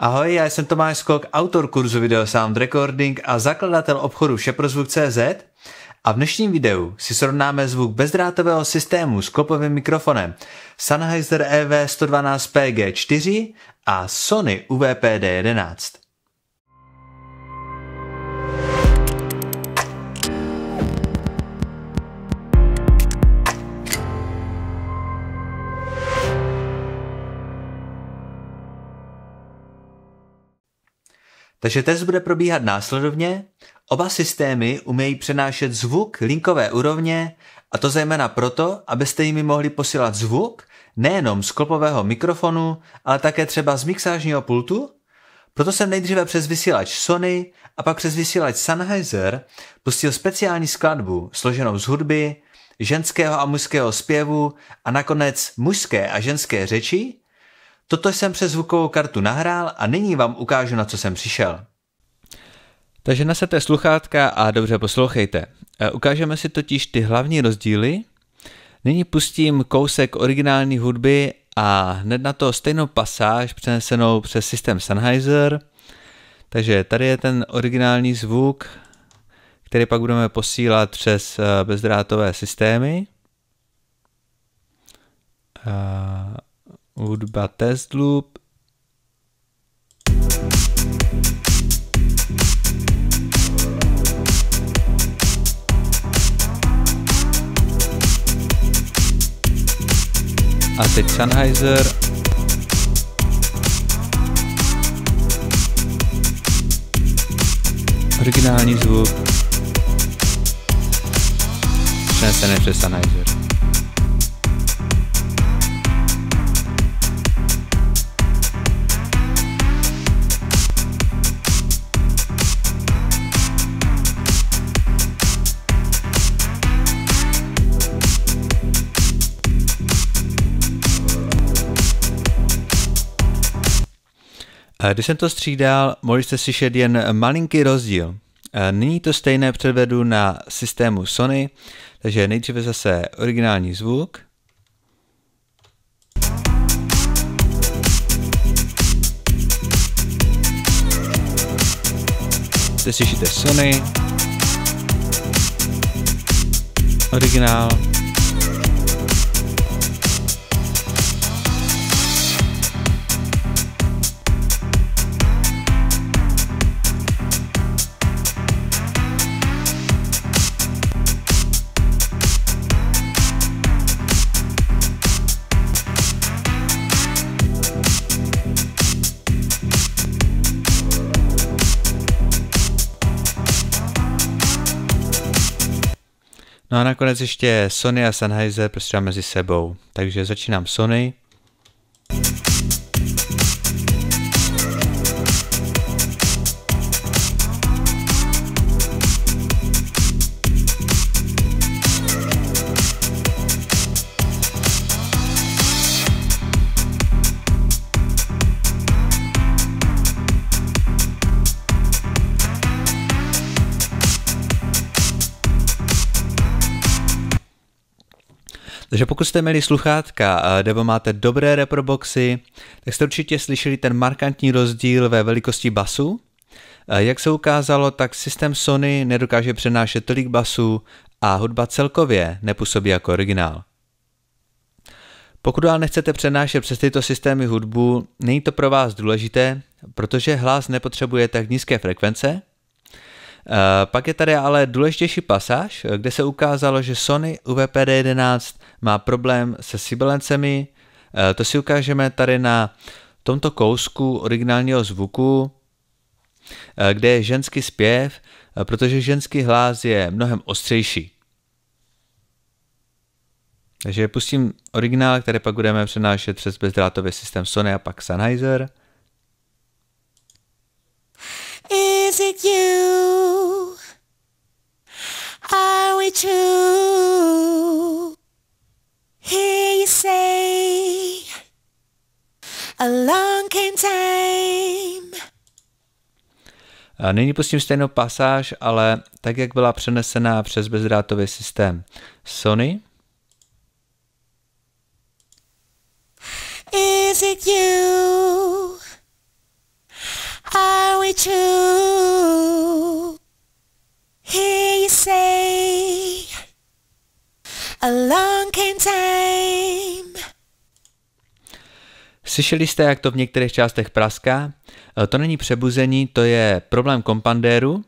Ahoj, já jsem Tomáš Skok, autor kurzu Video Sound Recording a zakladatel obchodu Šeprozvuk.cz a v dnešním videu si srovnáme zvuk bezdrátového systému s klopovým mikrofonem Sennheiser EV112PG4 a Sony UVPD11. Takže test bude probíhat následovně. Oba systémy umějí přenášet zvuk linkové úrovně a to zejména proto, abyste jimi mohli posílat zvuk nejenom z klopového mikrofonu, ale také třeba z mixážního pultu. Proto jsem nejdříve přes vysílač Sony a pak přes vysílač Sennheiser pustil speciální skladbu složenou z hudby, ženského a mužského zpěvu a nakonec mužské a ženské řeči, Toto jsem přes zvukovou kartu nahrál a nyní vám ukážu, na co jsem přišel. Takže nasete sluchátka a dobře poslouchejte. E, ukážeme si totiž ty hlavní rozdíly. Nyní pustím kousek originální hudby a hned na to stejnou pasáž přenesenou přes systém Sennheiser. Takže tady je ten originální zvuk, který pak budeme posílat přes e, bezdrátové systémy. E, hudba Test Loop. A teď Sennheiser. Originální zvuk. Přenesený přes Sennheiser. Eh, když jsem to střídal, mohli jste slyšet jen malinký rozdíl. Eh, nyní to stejné předvedu na systému Sony, takže nejdříve zase originální zvuk. Zde slyšíte Sony, originál, No a nakonec ještě Sony a Sennheiser prostě mezi sebou. Takže začínám Sony, Takže pokud jste měli sluchátka nebo máte dobré reproboxy, tak jste určitě slyšeli ten markantní rozdíl ve velikosti basu. Jak se ukázalo, tak systém Sony nedokáže přenášet tolik basů a hudba celkově nepůsobí jako originál. Pokud ale nechcete přenášet přes tyto systémy hudbu, není to pro vás důležité, protože hlas nepotřebuje tak nízké frekvence Eh, pak je tady ale důležitější pasáž, kde se ukázalo, že Sony uvpd 11 má problém se sibilencemi. Eh, to si ukážeme tady na tomto kousku originálního zvuku, eh, kde je ženský zpěv, protože ženský hlas je mnohem ostřejší. Takže pustím originál, který pak budeme přenášet přes bezdrátový systém Sony a pak Sennheiser. Is it you? true. Hear you say, along came time. A nyní pustím stejnou pasáž, ale tak, jak byla přenesená přes bezdrátový systém Sony. Is it you? Are we true? Slyšeli jste, jak to v některých částech praská? Eh, to není přebuzení, to je problém kompandéru.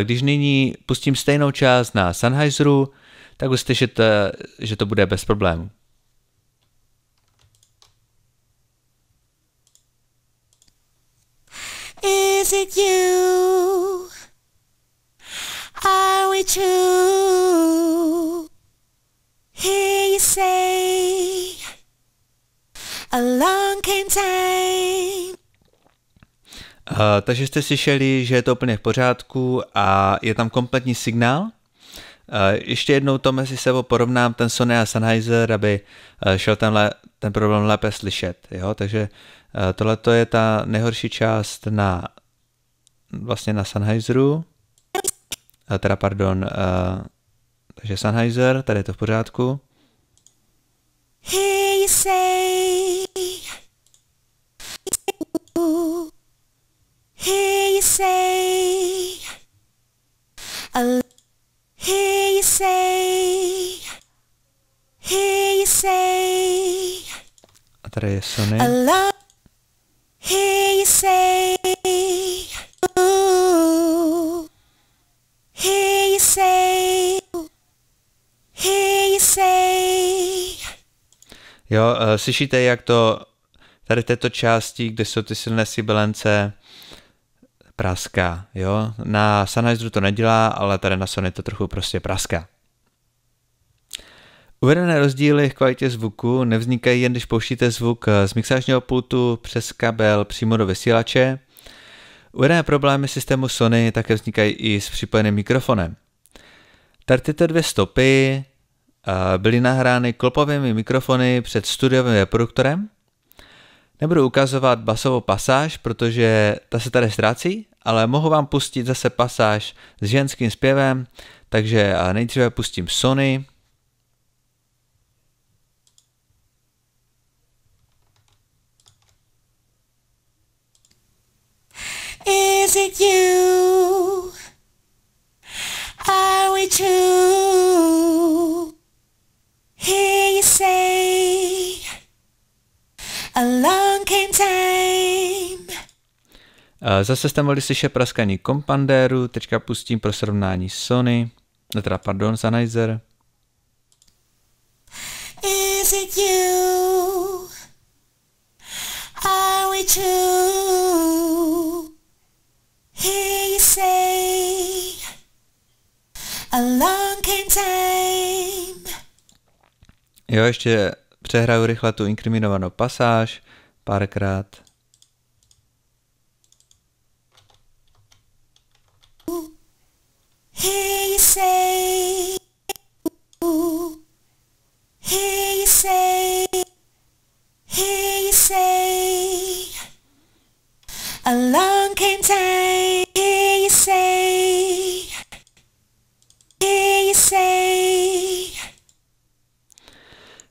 Eh, když nyní pustím stejnou část na Sennheiseru, tak uslyšíte, že to bude bez problémů. Is it you? Are we true? Eh, takže jste slyšeli, že je to úplně v pořádku a je tam kompletní signál. Eh, ještě jednou to mezi sebou porovnám ten Sony a Sennheiser, aby eh, šel tenhle, ten problém lépe slyšet. Jo? Takže tohle je ta nejhorší část na vlastně na Sennheiseru. Teda pardon, takže Sennheiser, tady je to v pořádku. Hey, say. Ooh hear you say, I hear you say, hear you say. A tady je Sony. A love, hear you say, ooh, hear you say, hear you say. Jo, uh, slyšíte, jak to tady této části, kde jsou ty silné sibilence, praská, jo. Na Sennheiseru to nedělá, ale tady na Sony to trochu prostě praská. Uvedené rozdíly v kvalitě zvuku nevznikají jen když pouštíte zvuk eh, z mixážního pultu přes kabel přímo do vysílače. Uvedené problémy systému Sony také vznikají i s připojeným mikrofonem. Tady tyto dvě stopy eh, byly nahrány klopovými mikrofony před studiovým reproduktorem, Nebudu ukazovat basovou pasáž, protože ta se tady ztrácí, ale mohu vám pustit zase pasáž s ženským zpěvem, takže nejdříve pustím Sony. Is it you? Are we two? Eh, zase jste mohli slyšet praskání kompandéru, teďka pustím pro srovnání Sony, ne eh, teda pardon, Sennheiser. Is it you? Are we two? Hear you say A long came time Jo, ještě přehraju rychle tu inkriminovanou pasáž párkrát. Hear you say, Hear you say, hear you say. Along came time, hear you say.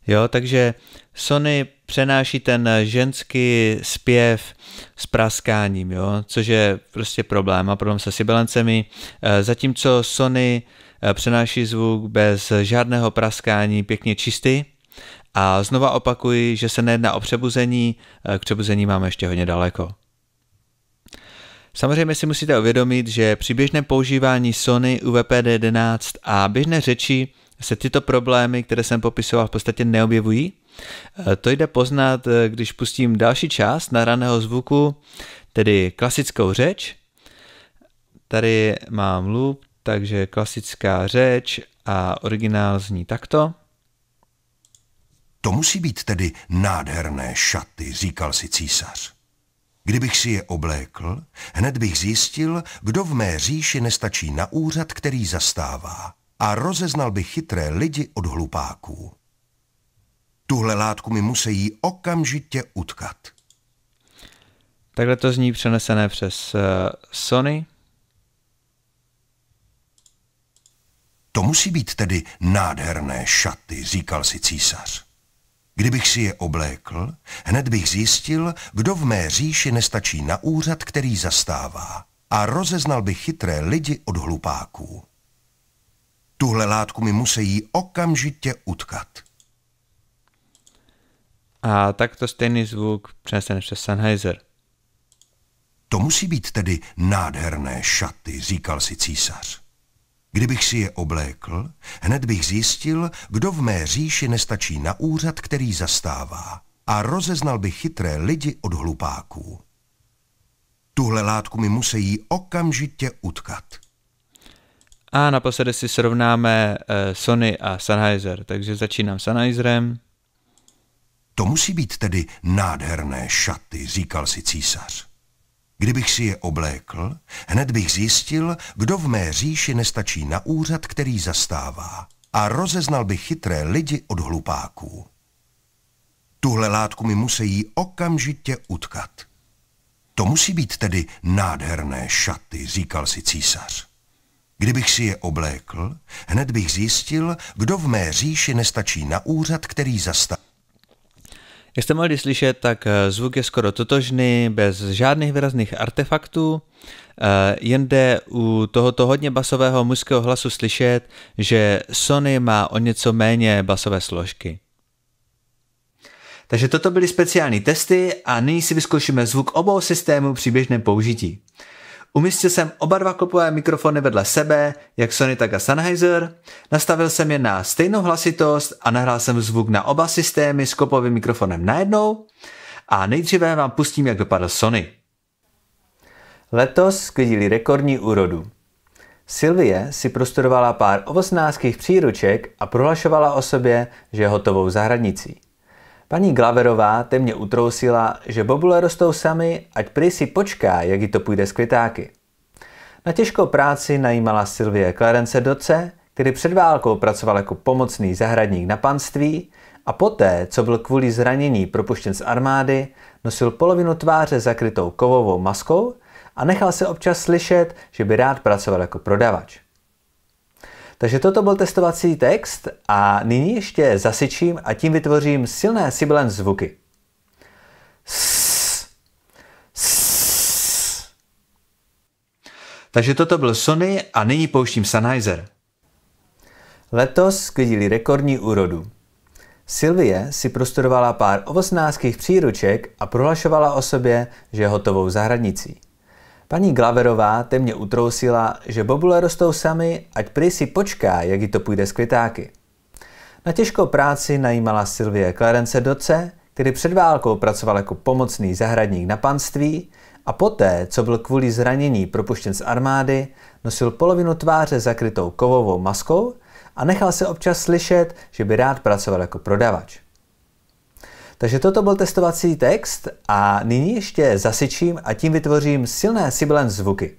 Jo, takže Sony přenáší ten ženský zpěv s praskáním, jo, což je prostě problém a problém se sibilancemi, eh, zatímco Sony eh, přenáší zvuk bez žádného praskání, pěkně čistý, a znova opakuji, že se nejedná o přebuzení, eh, k přebuzení máme ještě hodně daleko. Samozřejmě si musíte uvědomit, že při běžném používání Sony UVPD11 a běžné řeči se tyto problémy, které jsem popisoval, v podstatě neobjevují. Eh, to jde poznat, eh, když pustím další část nahraného zvuku, tedy klasickou řeč. Tady mám loop, takže klasická řeč a originál zní takto. To musí být tedy nádherné šaty, říkal si císař. Kdybych si je oblékl, hned bych zjistil, kdo v mé říši nestačí na úřad, který zastává a rozeznal by chytré lidi od hlupáků. Tuhle látku mi musí okamžitě utkat. Takhle to zní přenesené přes eh, Sony. To musí být tedy nádherné šaty, říkal si císař. Kdybych si je oblékl, hned bych zjistil, kdo v mé říši nestačí na úřad, který zastává a rozeznal bych chytré lidi od hlupáků. Tuhle látku mi musí okamžitě utkat. A takto stejný zvuk přenesen přes Sennheiser. To musí být tedy nádherné šaty, říkal si císař. Kdybych si je oblékl, hned bych zjistil, kdo v mé říši nestačí na úřad, který zastává a rozeznal bych chytré lidi od hlupáků. Tuhle látku mi musí okamžitě utkat. A naposledy si srovnáme eh, Sony a Sennheiser, takže začínám Sennheiserem. To musí být tedy nádherné šaty, říkal si císař. Kdybych si je oblékl, hned bych zjistil, kdo v mé říši nestačí na úřad, který zastává. A rozeznal bych chytré lidi od hlupáků. Tuhle látku mi musí okamžitě utkat. To musí být tedy nádherné šaty, říkal si císař. Kdybych si je oblékl, hned bych zjistil, kdo v mé říši nestačí na úřad, který zastaví. Jak jste mohli slyšet, tak eh, zvuk je skoro totožný, bez žádných výrazných artefaktů. Eh, jen jde u tohoto hodně basového mužského hlasu slyšet, že Sony má o něco méně basové složky. Takže toto byly speciální testy a nyní si vyzkoušíme zvuk obou systémů při běžném použití. Umístil jsem oba dva kopové mikrofony vedle sebe, jak Sony, tak a Sennheiser. Nastavil jsem je na stejnou hlasitost a nahrál jsem zvuk na oba systémy s kopovým mikrofonem najednou. A nejdříve vám pustím, jak dopadl Sony. Letos sklidili rekordní úrodu. Sylvie si prostorovala pár ovocnářských příruček a prohlašovala o sobě, že je hotovou zahradnicí. Paní Glaverová temně utrousila, že bobule rostou sami, ať prý si počká, jak jí to půjde z květáky. Na těžkou práci najímala Sylvie Clarence Doce, který před válkou pracoval jako pomocný zahradník na panství a poté, co byl kvůli zranění propuštěn z armády, nosil polovinu tváře zakrytou kovovou maskou a nechal se občas slyšet, že by rád pracoval jako prodavač. Takže toto byl testovací text a nyní ještě zasyčím a tím vytvořím silné sibilant zvuky. Takže toto byl Sony a nyní pouštím Sennheiser. Letos sklidili rekordní úrodu. Sylvie si prostudovala pár ovocnářských příruček a prohlašovala o sobě, že je hotovou zahradnicí. Paní Glaverová temně utrousila, že bobule rostou sami, ať prý si počká, jak jí to půjde z květáky. Na těžkou práci najímala Sylvie Clarence Doce, který před válkou pracoval jako pomocný zahradník na panství a poté, co byl kvůli zranění propuštěn z armády, nosil polovinu tváře zakrytou kovovou maskou a nechal se občas slyšet, že by rád pracoval jako prodavač. Takže toto byl testovací text a nyní ještě zasyčím a tím vytvořím silné sibilant zvuky.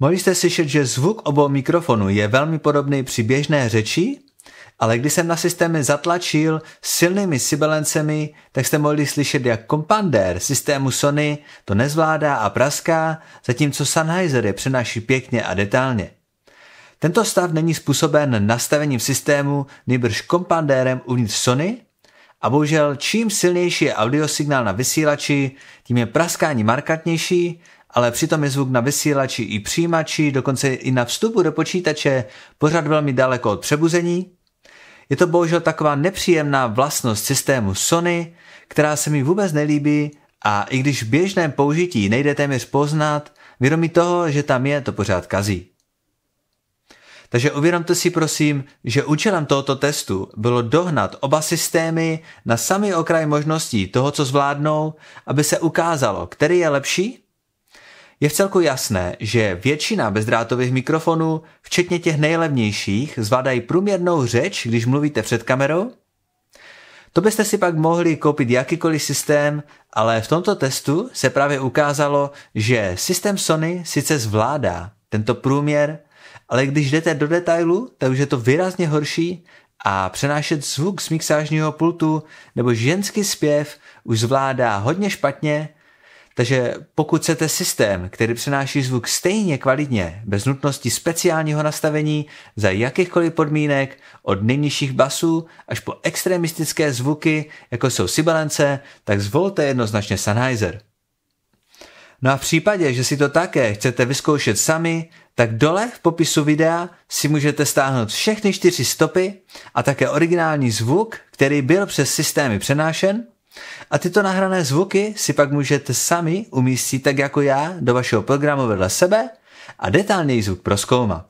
Mohli jste slyšet, že zvuk obou mikrofonů je velmi podobný při běžné řeči, ale když jsem na systémy zatlačil silnými sibilancemi, tak jste mohli slyšet, jak kompandér systému Sony to nezvládá a praská, zatímco Sennheiser je přenáší pěkně a detailně. Tento stav není způsoben nastavením systému, nejbrž kompandérem uvnitř Sony a bohužel čím silnější je audiosignál na vysílači, tím je praskání markantnější, ale přitom je zvuk na vysílači i přijímači, dokonce i na vstupu do počítače pořád velmi daleko od přebuzení. Je to bohužel taková nepříjemná vlastnost systému Sony, která se mi vůbec nelíbí a i když v běžném použití nejde téměř poznat, vědomí toho, že tam je, to pořád kazí. Takže uvědomte si prosím, že účelem tohoto testu bylo dohnat oba systémy na samý okraj možností toho, co zvládnou, aby se ukázalo, který je lepší. Je v celku jasné, že většina bezdrátových mikrofonů, včetně těch nejlevnějších, zvládají průměrnou řeč, když mluvíte před kamerou. To byste si pak mohli koupit jakýkoliv systém, ale v tomto testu se právě ukázalo, že systém Sony sice zvládá tento průměr, ale když jdete do detailu, tak už je to výrazně horší a přenášet zvuk z mixážního pultu nebo ženský zpěv už zvládá hodně špatně, takže pokud chcete systém, který přenáší zvuk stejně kvalitně, bez nutnosti speciálního nastavení, za jakýchkoliv podmínek, od nejnižších basů až po extremistické zvuky, jako jsou sibilance, tak zvolte jednoznačně Sennheiser. No a v případě, že si to také chcete vyzkoušet sami, tak dole v popisu videa si můžete stáhnout všechny čtyři stopy a také originální zvuk, který byl přes systémy přenášen. A tyto nahrané zvuky si pak můžete sami umístit tak jako já do vašeho programu vedle sebe a detailněji zvuk proskoumat.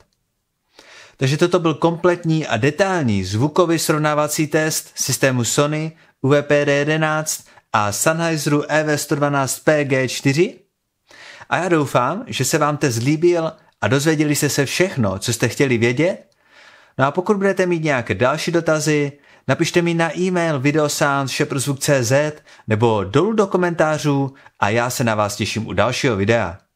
Takže toto byl kompletní a detailní zvukový srovnávací test systému Sony UVPD11 e a Sennheiseru EV112PG4 a já doufám, že se vám test líbil a dozvěděli jste se všechno, co jste chtěli vědět? No a pokud budete mít nějaké další dotazy, napište mi na e-mail videosound.cz nebo dolů do komentářů a já se na vás těším u dalšího videa.